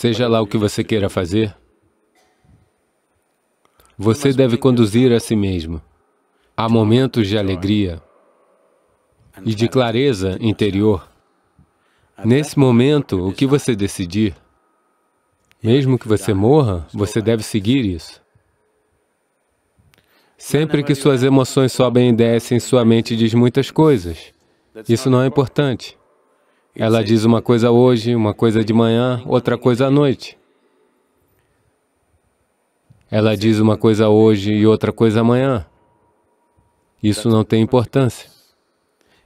Seja lá o que você queira fazer, você deve conduzir a si mesmo. Há momentos de alegria e de clareza interior. Nesse momento, o que você decidir, mesmo que você morra, você deve seguir isso. Sempre que suas emoções sobem e descem, sua mente diz muitas coisas. Isso não é importante. Ela diz uma coisa hoje, uma coisa de manhã, outra coisa à noite. Ela diz uma coisa hoje e outra coisa amanhã. Isso não tem importância.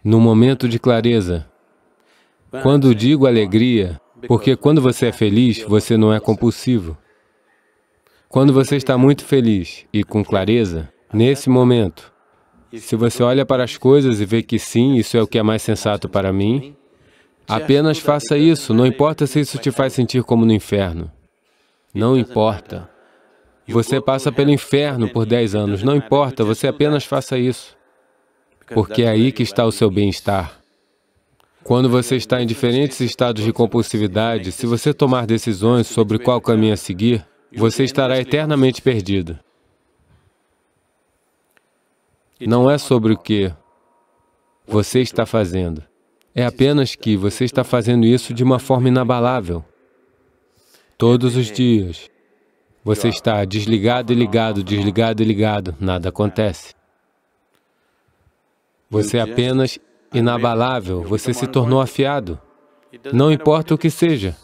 No momento de clareza, quando digo alegria, porque quando você é feliz, você não é compulsivo. Quando você está muito feliz e com clareza, nesse momento, se você olha para as coisas e vê que sim, isso é o que é mais sensato para mim, Apenas faça isso, não importa se isso te faz sentir como no inferno. Não importa. Você passa pelo inferno por 10 anos, não é importa, você apenas faça isso. Porque é aí que está o seu bem-estar. Quando você está em diferentes estados de compulsividade, se você tomar decisões sobre qual caminho a seguir, você estará eternamente perdido. Não é sobre o que você está fazendo. É apenas que você está fazendo isso de uma forma inabalável. Todos os dias. Você está desligado e ligado, desligado e ligado, nada acontece. Você é apenas inabalável, você se tornou afiado. Não importa o que seja.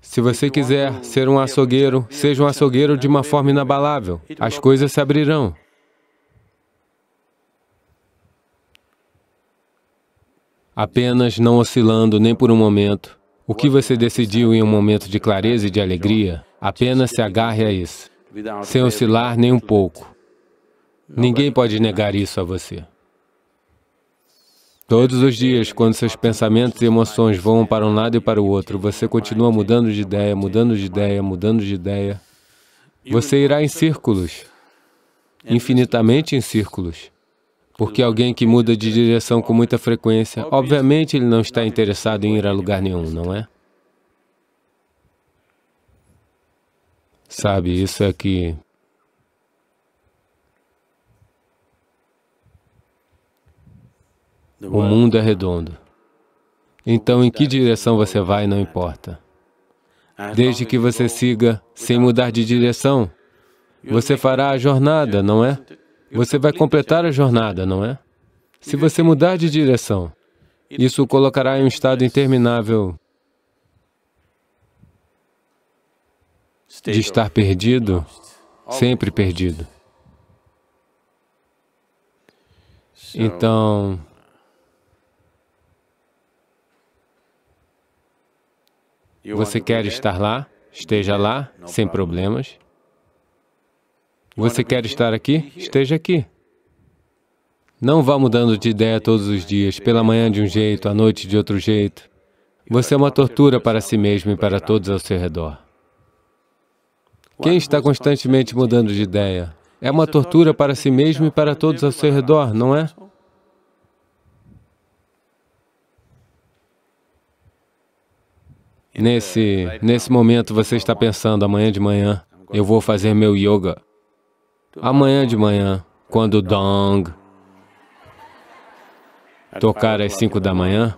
Se você quiser ser um açougueiro, seja um açougueiro de uma forma inabalável. As coisas se abrirão. apenas não oscilando nem por um momento. O que você decidiu em um momento de clareza e de alegria, apenas se agarre a isso, sem oscilar nem um pouco. Ninguém pode negar isso a você. Todos os dias, quando seus pensamentos e emoções vão para um lado e para o outro, você continua mudando de ideia, mudando de ideia, mudando de ideia. Você irá em círculos, infinitamente em círculos. Porque alguém que muda de direção com muita frequência, obviamente ele não está interessado em ir a lugar nenhum, não é? Sabe, isso é que... O mundo é redondo. Então, em que direção você vai, não importa. Desde que você siga sem mudar de direção, você fará a jornada, não é? você vai completar a jornada, não é? Se você mudar de direção, isso o colocará em um estado interminável de estar perdido, sempre perdido. Então, você quer estar lá, esteja lá, sem problemas. Você quer estar aqui? Esteja aqui. Não vá mudando de ideia todos os dias, pela manhã de um jeito, à noite de outro jeito. Você é uma tortura para si mesmo e para todos ao seu redor. Quem está constantemente mudando de ideia é uma tortura para si mesmo e para todos ao seu redor, não é? Nesse, nesse momento você está pensando, amanhã de manhã, eu vou fazer meu yoga. Amanhã de manhã, quando o Dong tocar às 5 da manhã,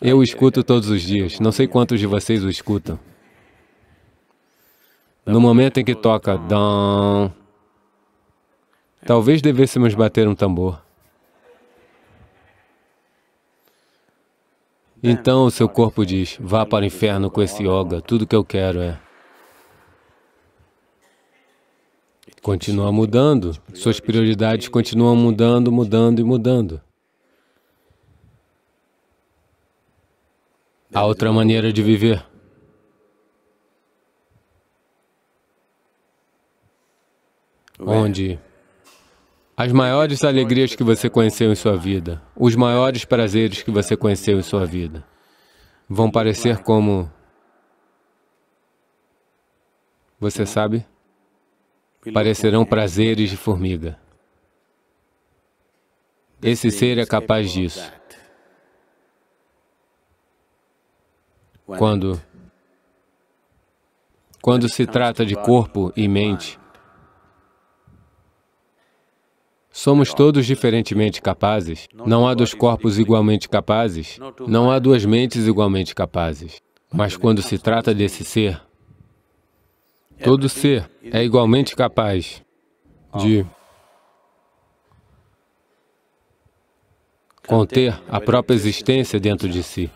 eu o escuto todos os dias, não sei quantos de vocês o escutam. No momento em que toca Dong, talvez devêssemos bater um tambor. Então o seu corpo diz, vá para o inferno com esse yoga, tudo que eu quero é... continua mudando, suas prioridades continuam mudando, mudando e mudando. Há outra maneira de viver. Onde as maiores alegrias que você conheceu em sua vida, os maiores prazeres que você conheceu em sua vida, vão parecer como... Você sabe? parecerão prazeres de formiga. Esse ser é capaz disso. Quando, quando se trata de corpo e mente, Somos todos diferentemente capazes. Não há dois corpos igualmente capazes, não há duas mentes igualmente capazes. Mas quando se trata desse ser, Todo ser é igualmente capaz de conter a própria existência dentro de si.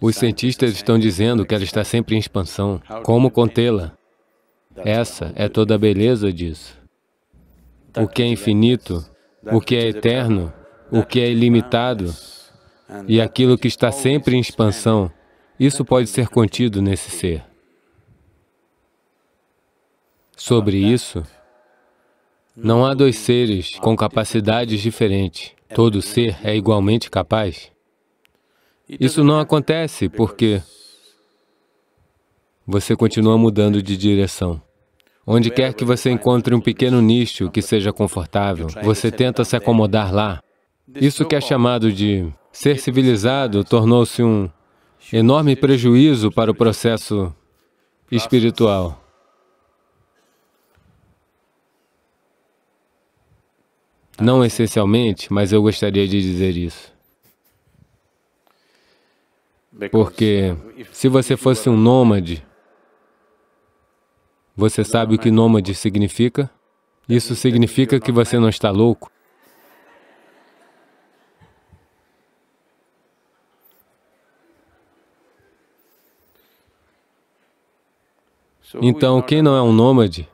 Os cientistas estão dizendo que ela está sempre em expansão. Como contê-la? Essa é toda a beleza disso. O que é infinito, o que é eterno, o que é ilimitado, e aquilo que está sempre em expansão, isso pode ser contido nesse ser sobre tá. isso, não há dois seres com capacidades diferentes. Todo ser é igualmente capaz. Isso não acontece porque você continua mudando de direção. Onde quer que você encontre um pequeno nicho que seja confortável, você tenta se acomodar lá. Isso que é chamado de ser civilizado tornou-se um enorme prejuízo para o processo espiritual. Não essencialmente, mas eu gostaria de dizer isso. Porque se você fosse um nômade, você sabe o que né? nômade significa? É isso significa que você né? não está louco. Então, quem né? não é um nômade?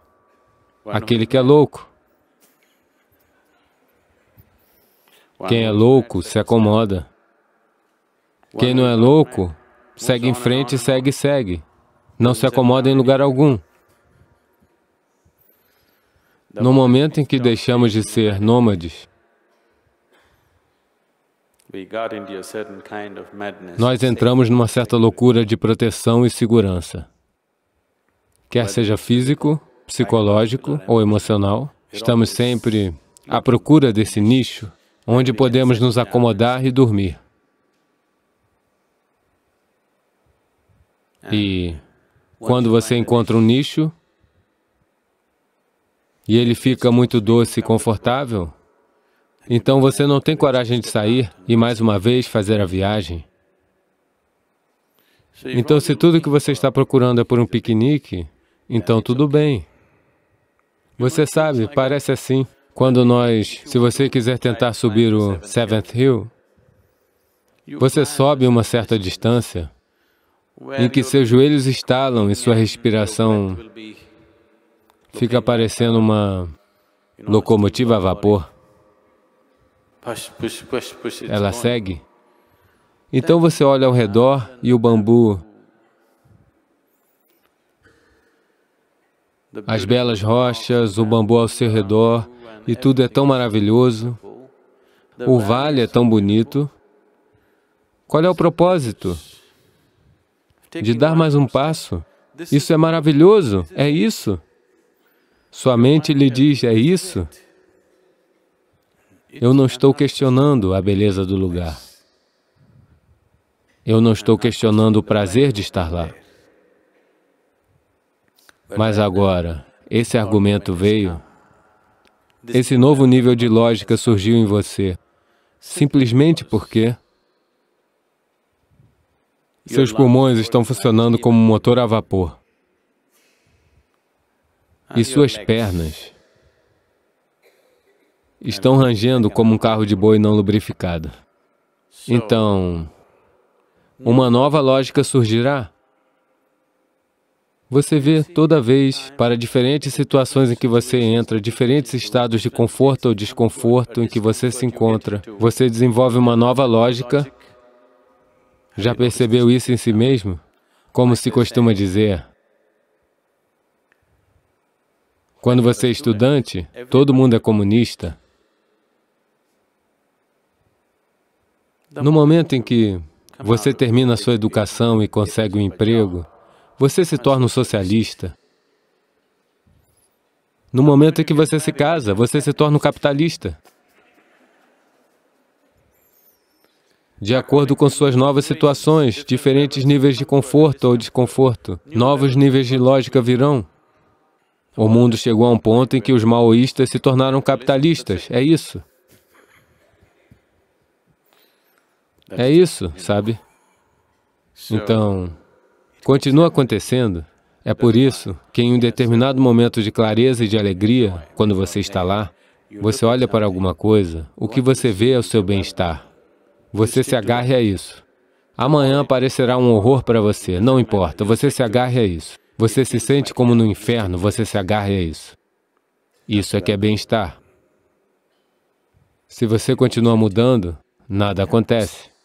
Aquele que é louco. Quem é louco se acomoda. Quem não é louco, segue em frente, segue, segue. Não se acomoda em lugar algum. No momento em que então. deixamos de ser nômades, nós entramos numa certa loucura de proteção e segurança. Quer seja físico, psicológico ou emocional, estamos sempre à procura desse nicho onde podemos nos acomodar e dormir. E quando você encontra um nicho e ele fica muito doce e confortável, então você não tem coragem de sair e mais uma vez fazer a viagem. Então, se tudo que você está procurando é por um piquenique, então tudo bem. Você sabe, parece assim. Quando nós... Se você quiser tentar subir o Seventh Hill, você sobe uma certa distância em que seus joelhos estalam e sua respiração fica parecendo uma locomotiva a vapor. Ela segue. Então você olha ao redor e o bambu, as belas rochas, o bambu ao seu redor, e tudo é tão maravilhoso, o vale é tão bonito. Qual é o propósito de dar mais um passo? Isso é maravilhoso, é isso. Sua mente lhe diz, é isso. Eu não estou questionando a beleza do lugar. Eu não estou questionando o prazer de estar lá. Mas agora, esse argumento veio esse novo nível de lógica surgiu em você simplesmente porque seus pulmões estão funcionando como um motor a vapor e suas pernas estão rangendo como um carro de boi não lubrificado. Então, uma nova lógica surgirá. Você vê toda vez, para diferentes situações em que você entra, diferentes estados de conforto ou desconforto em que você se encontra, você desenvolve uma nova lógica. Já percebeu isso em si mesmo? Como se costuma dizer. Quando você é estudante, todo mundo é comunista. No momento em que você termina a sua educação e consegue um emprego, você se torna um socialista. No momento em que você se casa, você se torna um capitalista. de acordo com suas novas situações, diferentes níveis de conforto ou desconforto. Novos níveis de lógica virão. O mundo chegou a um ponto em que os maoístas se tornaram capitalistas, é isso. É isso, sabe? Então... Continua acontecendo. É por isso que, em um determinado momento de clareza e de alegria, quando você está lá, você olha para alguma coisa, o que você vê é o seu bem-estar. Você se agarre a isso. Amanhã aparecerá um horror para você, não importa, você se agarre a isso. Você se sente como no inferno, você se agarre a isso. Isso é que é bem-estar. Se você continua mudando, nada acontece.